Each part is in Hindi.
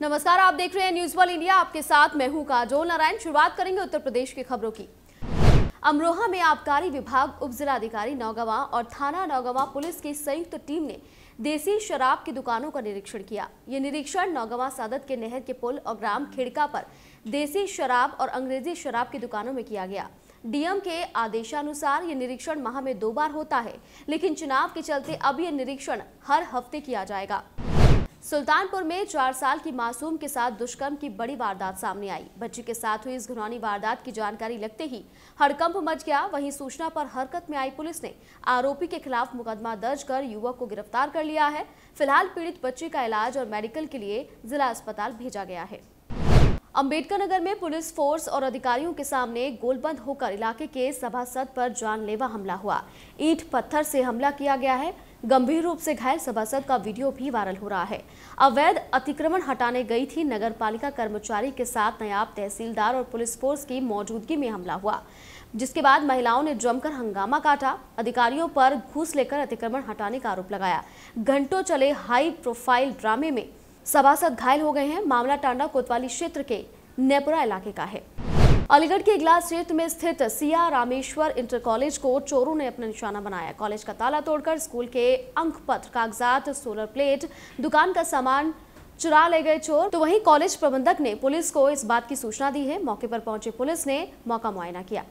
नमस्कार आप देख रहे हैं न्यूज वर्ल्ड इंडिया आपके साथ मैं हूं काजोल नारायण शुरुआत करेंगे उत्तर प्रदेश की खबरों की अमरोहा में आबकारी विभाग उप जिलाधिकारी नौगवा और थाना नौगवा पुलिस की संयुक्त तो टीम ने देसी शराब की दुकानों का निरीक्षण किया ये निरीक्षण नौगवा सादत के नहर के पुल और ग्राम खिड़का पर देसी शराब और अंग्रेजी शराब की दुकानों में किया गया डीएम के आदेशानुसार ये निरीक्षण माह में दो बार होता है लेकिन चुनाव के चलते अब ये निरीक्षण हर हफ्ते किया जाएगा सुल्तानपुर में चार साल की मासूम के साथ दुष्कर्म की बड़ी वारदात सामने आई बच्ची के साथ हुई इस घुनौनी वारदात की जानकारी लगते ही हड़कंप मच गया वहीं सूचना पर हरकत में आई पुलिस ने आरोपी के खिलाफ मुकदमा दर्ज कर युवक को गिरफ्तार कर लिया है फिलहाल पीड़ित बच्ची का इलाज और मेडिकल के लिए जिला अस्पताल भेजा गया है अम्बेडकर नगर में पुलिस फोर्स और अधिकारियों के सामने गोलबंद होकर इलाके के सभासद पर जानलेवा हमला हुआ ईट पत्थर से हमला किया गया है गंभीर रूप से घायल सभासद का वीडियो भी वायरल हो रहा है अवैध अतिक्रमण हटाने गई थी नगर पालिका कर्मचारी के साथ नयाब तहसीलदार और पुलिस फोर्स की मौजूदगी में हमला हुआ जिसके बाद महिलाओं ने जमकर हंगामा काटा अधिकारियों पर घूस लेकर अतिक्रमण हटाने का आरोप लगाया घंटों चले हाई प्रोफाइल ड्रामे में सभासद घायल हो गए हैं मामला टांडा कोतवाली क्षेत्र के नेपुरा इलाके का है अलीगढ़ के इगलास क्षेत्र में स्थित सिया रामेश्वर इंटर कॉलेज को चोरों ने अपना निशाना बनाया कॉलेज का ताला तोड़कर स्कूल के अंक पत्र कागजात सोलर प्लेट दुकान का सामान चुरा ले गए चोर तो वहीं कॉलेज प्रबंधक ने पुलिस को इस बात की सूचना दी है मौके पर पहुंचे पुलिस ने मौका मुआयना किया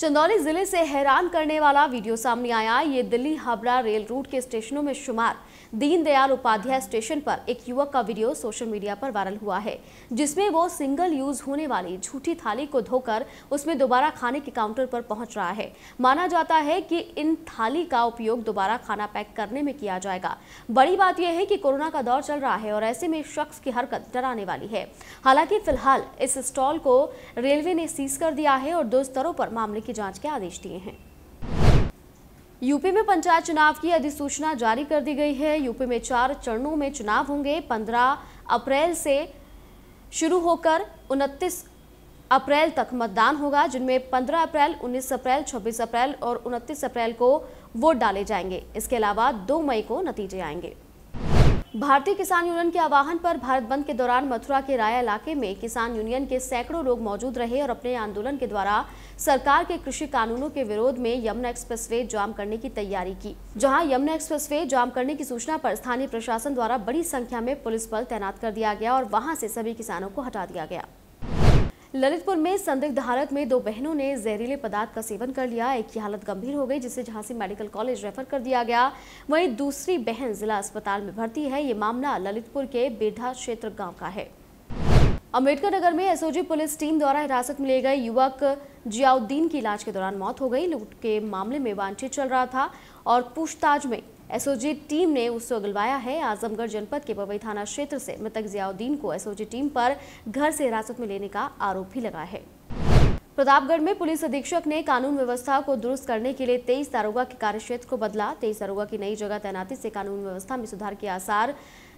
चंदौली जिले से हैरान करने वाला वीडियो सामने आया ये दिल्ली हावड़ा रेल रूट के स्टेशनों में शुमार दीनदयाल उपाध्याय स्टेशन पर एक युवक का वीडियो सोशल मीडिया पर वायरल हुआ है जिसमें वो सिंगल यूज होने वाली झूठी थाली को धोकर उसमें दोबारा खाने के काउंटर पर पहुंच रहा है माना जाता है कि इन थाली का उपयोग दोबारा खाना पैक करने में किया जाएगा बड़ी बात यह है कि कोरोना का दौर चल रहा है और ऐसे में शख्स की हरकत डराने वाली है हालांकि फिलहाल इस स्टॉल को रेलवे ने सीज कर दिया है और दो स्तरों पर मामले की जांच के आदेश दिए हैं यूपी में पंचायत चुनाव की अधिसूचना जारी कर दी गई है यूपी में चार चरणों में चुनाव होंगे 15 अप्रैल से शुरू होकर 29 अप्रैल तक मतदान होगा जिनमें 15 अप्रैल 19 अप्रैल 26 अप्रैल और 29 अप्रैल को वोट डाले जाएंगे इसके अलावा 2 मई को नतीजे आएंगे भारतीय किसान यूनियन के आह्वान पर भारत बंद के दौरान मथुरा के राया इलाके में किसान यूनियन के सैकड़ों लोग मौजूद रहे और अपने आंदोलन के द्वारा सरकार के कृषि कानूनों के विरोध में यमुना एक्सप्रेसवे जाम करने की तैयारी की जहां यमुना एक्सप्रेसवे जाम करने की सूचना पर स्थानीय प्रशासन द्वारा बड़ी संख्या में पुलिस बल तैनात कर दिया गया और वहाँ से सभी किसानों को हटा दिया गया ललितपुर में संदिग्ध हालत में दो बहनों ने जहरीले पदार्थ का सेवन कर लिया एक की हालत गंभीर हो गई जिसे झांसी मेडिकल कॉलेज रेफर कर दिया गया वहीं दूसरी बहन जिला अस्पताल में भर्ती है ये मामला ललितपुर के बेढ़ा क्षेत्र गाँव का है अम्बेडकर नगर में एसओजी पुलिस टीम द्वारा हिरासत में लिए गए युवक जियाउद्दीन की इलाज के दौरान मौत हो गई लूट के मामले में वांछित चल रहा था और पूछताछ में एसओजी टीम ने उसे अगलवाया है आजमगढ़ जनपद के पवई थाना क्षेत्र से मृतक जियाउद्दीन को एसओजी टीम पर घर से हिरासत में लेने का आरोप भी लगा है प्रतापगढ़ में पुलिस अधीक्षक ने कानून व्यवस्था को दुरुस्त करने के लिए तेईस दारोगा के कार्यक्षेत्र को बदला तेईस दारोगा की नई जगह तैनाती से कानून व्यवस्था में सुधार के आसार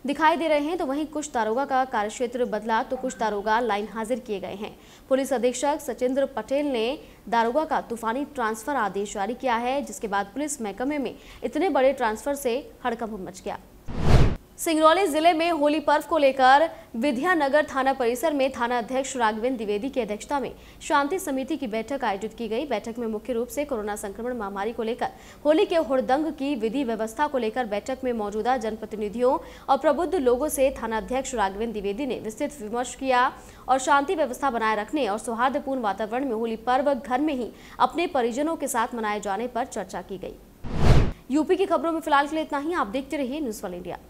दिखाई दे रहे हैं तो वहीं कुछ दारोगा का कार्यक्षेत्र बदला तो कुछ दारोगा लाइन हाजिर किए गए हैं पुलिस अधीक्षक सचिंद्र पटेल ने दारोगा का तूफानी ट्रांसफर आदेश जारी किया है जिसके बाद पुलिस महकमे में इतने बड़े ट्रांसफर से हड़कंप मच गया सिंगरौली जिले में होली पर्व को लेकर विद्यानगर थाना परिसर में थाना अध्यक्ष राघवेंद्र द्विवेदी की अध्यक्षता में शांति समिति की बैठक आयोजित की गई बैठक में मुख्य रूप से कोरोना संक्रमण महामारी को लेकर होली के हुड़दंग की विधि व्यवस्था को लेकर बैठक में मौजूदा जनप्रतिनिधियों और प्रबुद्ध लोगों से थाना अध्यक्ष राघवेंद्र द्विवेदी ने विस्तृत विमर्श किया और शांति व्यवस्था बनाए रखने और सौहार्दपूर्ण वातावरण में होली पर्व घर में ही अपने परिजनों के साथ मनाए जाने पर चर्चा की गई यूपी की खबरों में फिलहाल के लिए इतना ही आप देखते रहिए न्यूज वाल इंडिया